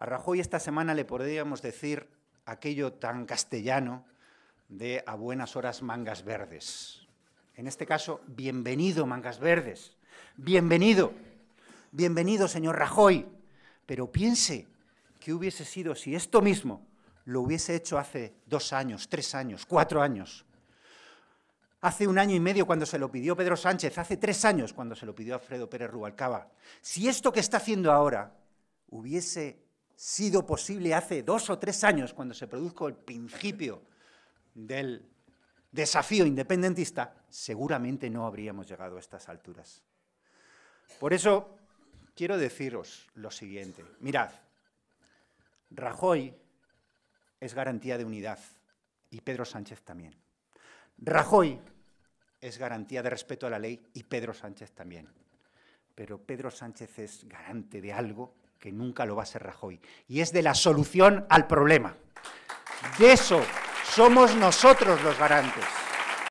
A Rajoy esta semana le podríamos decir aquello tan castellano de a buenas horas mangas verdes. En este caso, bienvenido mangas verdes, bienvenido, bienvenido señor Rajoy. Pero piense que hubiese sido si esto mismo lo hubiese hecho hace dos años, tres años, cuatro años. Hace un año y medio cuando se lo pidió Pedro Sánchez, hace tres años cuando se lo pidió Alfredo Pérez Rubalcaba. Si esto que está haciendo ahora hubiese sido posible hace dos o tres años, cuando se produjo el principio del desafío independentista, seguramente no habríamos llegado a estas alturas. Por eso quiero deciros lo siguiente. Mirad, Rajoy es garantía de unidad y Pedro Sánchez también. Rajoy es garantía de respeto a la ley y Pedro Sánchez también. Pero Pedro Sánchez es garante de algo que nunca lo va a ser Rajoy. Y es de la solución al problema. De eso somos nosotros los garantes.